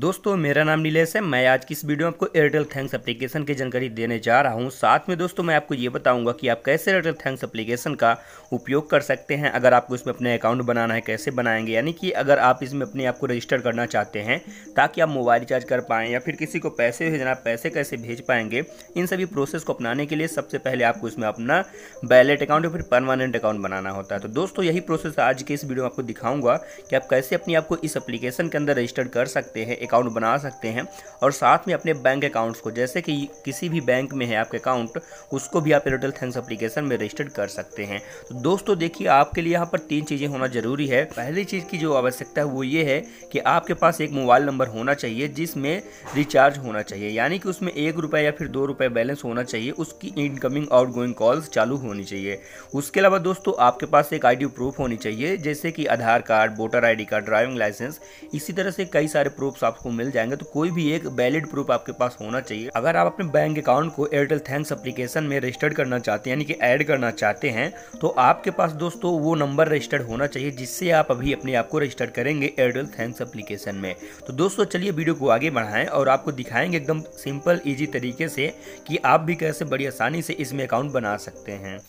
दोस्तों मेरा नाम नीलेश है मैं आज की इस वीडियो में आपको एयरटेल थैंक्स एप्लीकेशन की जानकारी देने जा रहा हूं साथ में दोस्तों मैं आपको ये बताऊंगा कि आप कैसे एयरटेल थैंक्स एप्लीकेशन का उपयोग कर सकते हैं अगर आपको इसमें अपने अकाउंट बनाना है कैसे बनाएंगे यानी कि अगर आप इसमें अपने आप को रजिस्टर करना चाहते हैं ताकि आप मोबाइल रिचार्ज कर पाएँ या फिर किसी को पैसे भेजना पैसे कैसे भेज पाएंगे इन सभी प्रोसेस को अपनाने के लिए सबसे पहले आपको इसमें अपना बैलेट अकाउंट या फिर परमानेंट अकाउंट बनाना होता है तो दोस्तों यही प्रोसेस आज के इस वीडियो में आपको दिखाऊँगा कि आप कैसे अपने आपको इस अप्लीकेशन के अंदर रजिस्टर कर सकते हैं है अकाउंट बना सकते हैं और साथ में अपने बैंक अकाउंट्स को जैसे कि किसी भी बैंक में है आपके अकाउंट उसको भी आप एयरटेल थैंक्स अप्लीकेशन में रजिस्टर्ड कर सकते हैं तो दोस्तों देखिए आपके लिए यहाँ पर तीन चीज़ें होना ज़रूरी है पहली चीज़ की जो आवश्यकता है वो ये है कि आपके पास एक मोबाइल नंबर होना चाहिए जिसमें रिचार्ज होना चाहिए यानी कि उसमें एक रुपये या फिर दो रुपये बैलेंस होना चाहिए उसकी इनकमिंग आउट गोइंग कॉल्स चालू होनी चाहिए उसके अलावा दोस्तों आपके पास एक आईडी प्रूफ होनी चाहिए जैसे कि Aadhaar card voter ID card driving licence इसी तरह से कई सारे प्रूफ प्रूफ्स आपको मिल जाएंगे तो कोई भी एक वैलिड प्रूफ आपके पास होना चाहिए अगर आप अपने बैंक अकाउंट को एयरटेल थैंक्स एप्लीकेशन में रजिस्टर्ड करना चाहते हैं यानी कि ऐड करना चाहते हैं तो आपके पास दोस्तों वो नंबर रजिस्टर्ड होना चाहिए जिससे आप अभी अपने आप को रजिस्टर करेंगे एयरटेल थैंक्स एप्लीकेशन में तो दोस्तों चलिए वीडियो को आगे बढ़ाएं और आपको दिखाएंगे एकदम सिंपल ईजी तरीके से कि आप भी कैसे बड़ी आसानी से इसमें अकाउंट बना सकते हैं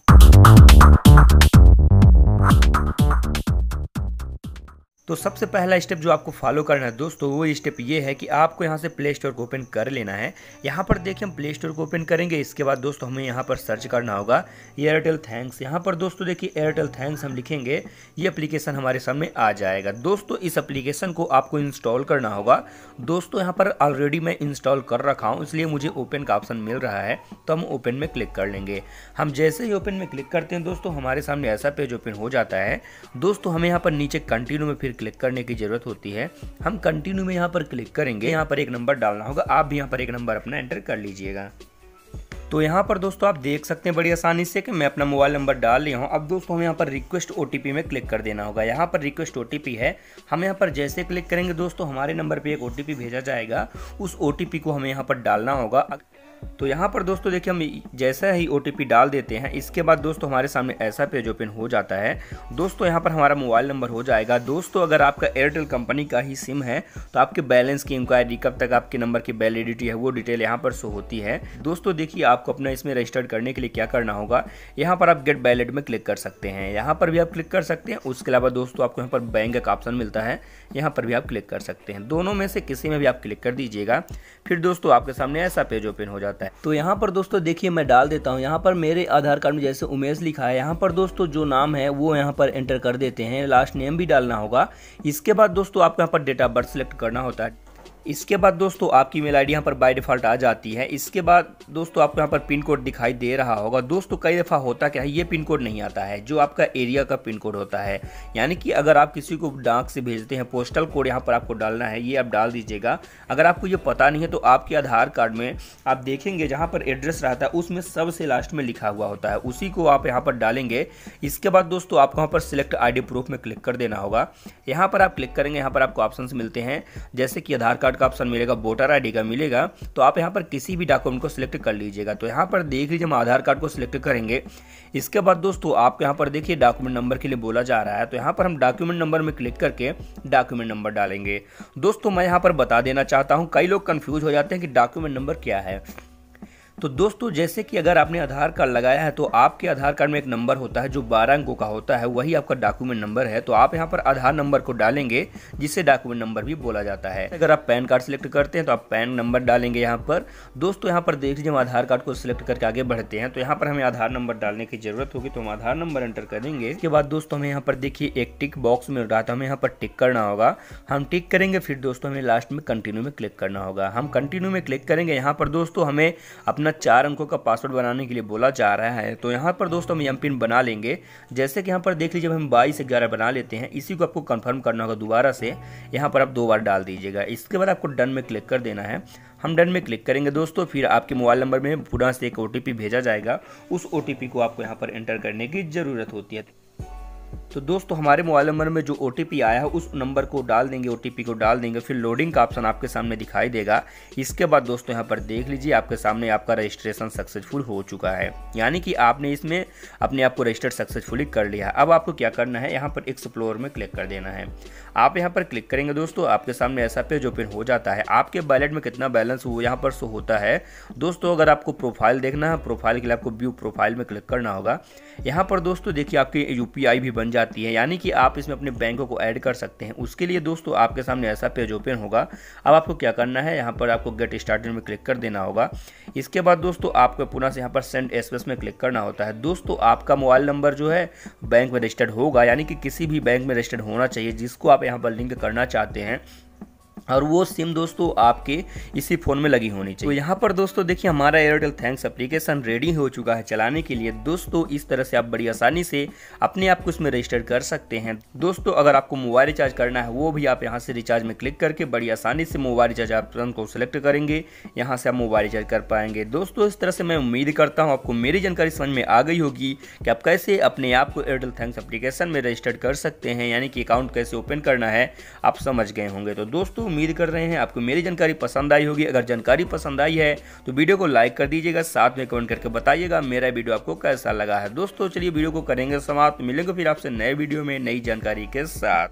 तो सबसे पहला स्टेप जो आपको फॉलो करना है दोस्तों वो स्टेप ये है कि आपको यहाँ से प्ले स्टोर को ओपन कर लेना है यहाँ पर देखिए हम प्ले स्टोर को ओपन करेंगे इसके बाद दोस्तों हमें यहाँ पर सर्च करना होगा एयरटेल थैंक्स यहाँ पर दोस्तों देखिए एयरटेल थैंक्स हम लिखेंगे ये अप्लीकेशन हमारे सामने आ जाएगा दोस्तों इस अप्लीकेशन को आपको इंस्टॉल करना होगा दोस्तों यहाँ पर ऑलरेडी मैं इंस्टॉल कर रखा हूँ इसलिए मुझे ओपन का ऑप्शन मिल रहा है तो हम ओपन में क्लिक कर लेंगे हम जैसे ही ओपन में क्लिक करते हैं दोस्तों हमारे सामने ऐसा पेज ओपन हो जाता है दोस्तों हमें यहाँ पर नीचे कंटिन्यू में फिर फिर क्लिक करने की ज़रूरत होती है हम कंटिन्यू में यहाँ पर क्लिक करेंगे यहाँ पर एक नंबर डालना होगा आप भी यहाँ पर एक नंबर अपना एंटर कर लीजिएगा तो यहाँ पर दोस्तों आप देख सकते हैं बड़ी आसानी से कि मैं अपना मोबाइल नंबर डाल लिया हूँ अब दोस्तों हमें यहाँ पर रिक्वेस्ट ओ में क्लिक कर देना होगा यहाँ पर रिक्वेस्ट ओ है हम यहाँ पर जैसे क्लिक करेंगे दोस्तों हमारे नंबर पे एक ओ भेजा जाएगा उस ओ को हमें यहाँ पर डालना होगा तो यहाँ पर दोस्तों देखिए हम जैसा ही ओ डाल देते हैं इसके बाद दोस्तों हमारे सामने ऐसा पेज ओपन हो जाता है दोस्तों यहाँ पर हमारा मोबाइल नंबर हो जाएगा दोस्तों अगर आपका एयरटेल कंपनी का ही सिम है तो आपके बैलेंस की इंक्वायरी कब तक आपके नंबर की वैलिडिटी है वो डिटेल यहाँ पर शो होती है दोस्तों देखिए आपको अपना इसमें रजिस्टर्ड करने के लिए क्या करना होगा यहाँ पर आप गेट बैलेट में क्लिक कर सकते हैं यहाँ पर भी आप क्लिक कर सकते हैं उसके अलावा दोस्तों आपको यहाँ पर बैंक का ऑप्शन मिलता है यहाँ पर भी आप क्लिक कर सकते हैं दोनों में से किसी में भी आप क्लिक कर दीजिएगा फिर दोस्तों आपके सामने ऐसा पेज ओपन हो जाता जाता है तो यहाँ पर दोस्तों देखिए मैं डाल देता हूँ यहाँ पर मेरे आधार कार्ड में जैसे उमेश लिखा है यहाँ पर दोस्तों जो नाम है वो यहाँ पर एंटर कर देते हैं लास्ट नेम भी डालना होगा इसके बाद दोस्तों आपको यहाँ पर डेट ऑफ बर्थ सेलेक्ट करना होता है इसके बाद दोस्तों आपकी मेल आई डी यहाँ पर बाय डिफ़ॉल्ट आ जाती है इसके बाद दोस्तों आपको यहाँ पर पिन कोड दिखाई दे रहा होगा दोस्तों कई दफ़ा होता क्या है ये पिन कोड नहीं आता है जो आपका एरिया का पिन कोड होता है यानी कि अगर आप किसी को डाक से भेजते हैं पोस्टल कोड यहाँ पर आपको डालना है ये आप डाल दीजिएगा अगर आपको ये पता नहीं है तो आपके आधार कार्ड में आप देखेंगे जहाँ पर एड्रेस रहता है उसमें सबसे लास्ट में लिखा हुआ होता है उसी को आप यहाँ पर डालेंगे इसके बाद दोस्तों आपको यहाँ पर सिलेक्ट आई प्रूफ में क्लिक कर देना होगा यहाँ पर आप क्लिक करेंगे यहाँ पर आपको ऑप्शन मिलते हैं जैसे कि आधार कार्ड कार्ड का ऑप्शन मिलेगा वोटर आई का मिलेगा तो आप यहाँ पर किसी भी डॉक्यूमेंट को सिलेक्ट कर लीजिएगा तो यहाँ पर देख लीजिए हम आधार कार्ड को सिलेक्ट करेंगे इसके बाद दोस्तों आपको यहाँ पर देखिए डॉक्यूमेंट नंबर के लिए बोला जा रहा है तो यहाँ पर हम डॉक्यूमेंट नंबर में क्लिक करके डॉक्यूमेंट नंबर डालेंगे दोस्तों मैं यहाँ पर बता देना चाहता हूँ कई लोग कन्फ्यूज हो जाते हैं कि डॉक्यूमेंट नंबर क्या है तो दोस्तों जैसे कि अगर आपने आधार कार्ड लगाया है तो आपके आधार कार्ड में एक नंबर होता है जो बारह अंकों का होता है वही आपका डॉक्यूमेंट नंबर है तो आप यहाँ पर आधार नंबर को डालेंगे जिसे डॉक्यूमेंट नंबर भी बोला जाता है अगर आप पैन कार्ड सेलेक्ट करते हैं तो आप पैन नंबर डालेंगे यहाँ पर दोस्तों यहाँ पर देख लीजिए हम आधार कार्ड को सिलेक्ट करके आगे बढ़ते हैं तो यहाँ पर हमें आधार नंबर डालने की जरूरत होगी तो हम आधार नंबर एंटर करेंगे इसके बाद दोस्तों हमें यहाँ पर देखिए एक टिक बॉक्स में रहा था हमें यहाँ पर टिक करना होगा हम टिक करेंगे फिर दोस्तों हमें लास्ट में कंटिन्यू में क्लिक करना होगा हम कंटिन्यू में क्लिक करेंगे यहाँ पर दोस्तों हमें अपना चार अंकों का पासवर्ड बनाने के लिए बोला जा रहा है तो यहाँ पर दोस्तों हम एम पिन बना लेंगे जैसे कि यहाँ पर देख लीजिए हम बाईस ग्यारह बना लेते हैं इसी को आपको कन्फर्म करना होगा दोबारा से यहाँ पर आप दो बार डाल दीजिएगा इसके बाद आपको डन में क्लिक कर देना है हम डन में क्लिक करेंगे दोस्तों फिर आपके मोबाइल नंबर में पुनः से एक ओ भेजा जाएगा उस ओ को आपको यहाँ पर एंटर करने की ज़रूरत होती है तो दोस्तों हमारे मोबाइल नंबर में जो ओ आया है उस नंबर को डाल देंगे ओ को डाल देंगे फिर लोडिंग का ऑप्शन आपके सामने दिखाई देगा इसके बाद दोस्तों यहाँ पर देख लीजिए आपके सामने आपका रजिस्ट्रेशन सक्सेसफुल हो चुका है यानी कि आपने इसमें अपने आप को रजिस्टर सक्सेसफुली कर लिया है अब आपको क्या करना है यहाँ पर एक्सप्लोर में क्लिक कर देना है आप यहाँ पर क्लिक करेंगे दोस्तों आपके सामने ऐसा पेज ओपन हो जाता है आपके वैलेट में कितना बैलेंस वो यहाँ पर शो होता है दोस्तों अगर आपको प्रोफाइल देखना है प्रोफाइल के लिए आपको व्यू प्रोफाइल में क्लिक करना होगा यहाँ पर दोस्तों देखिए आपकी यू भी बन जाए जाती है यानी कि आप इसमें अपने बैंकों को ऐड कर सकते हैं उसके लिए दोस्तों आपके सामने ऐसा पेज ओपन होगा अब आपको क्या करना है यहाँ पर आपको गेट स्टार्टेड में क्लिक कर देना होगा इसके बाद दोस्तों आपको पुनः से यहाँ पर सेंड एस में क्लिक करना होता है दोस्तों आपका मोबाइल नंबर जो है बैंक में रजिस्टर्ड होगा यानी कि किसी भी बैंक में रजिस्टर्ड होना चाहिए जिसको आप यहाँ पर लिंक करना चाहते हैं और वो सिम दोस्तों आपके इसी फ़ोन में लगी होनी चाहिए तो यहाँ पर दोस्तों देखिए हमारा एयरटेल थैंक्स एप्लीकेशन रेडी हो चुका है चलाने के लिए दोस्तों इस तरह से आप बड़ी आसानी से अपने आप को इसमें रजिस्टर कर सकते हैं दोस्तों अगर आपको मोबाइल रिचार्ज करना है वो भी आप यहाँ से रिचार्ज में क्लिक करके बड़ी आसानी से मोबाइल रिचार्ज ऑप्शन को सिलेक्ट करेंगे यहाँ से आप मोबाइल रिचार्ज कर पाएंगे दोस्तों इस तरह से मैं उम्मीद करता हूँ आपको मेरी जानकारी समझ में आ गई होगी कि आप कैसे अपने आप को एयरटेल थैंक्स एप्लीकेशन में रजिस्टर कर सकते हैं यानी कि अकाउंट कैसे ओपन करना है आप समझ गए होंगे तो दोस्तों उम्मीद कर रहे हैं आपको मेरी जानकारी पसंद आई होगी अगर जानकारी पसंद आई है तो वीडियो को लाइक कर दीजिएगा साथ में कमेंट करके बताइएगा मेरा वीडियो आपको कैसा लगा है दोस्तों चलिए वीडियो को करेंगे समाप्त मिलेंगे फिर आपसे नए वीडियो में नई जानकारी के साथ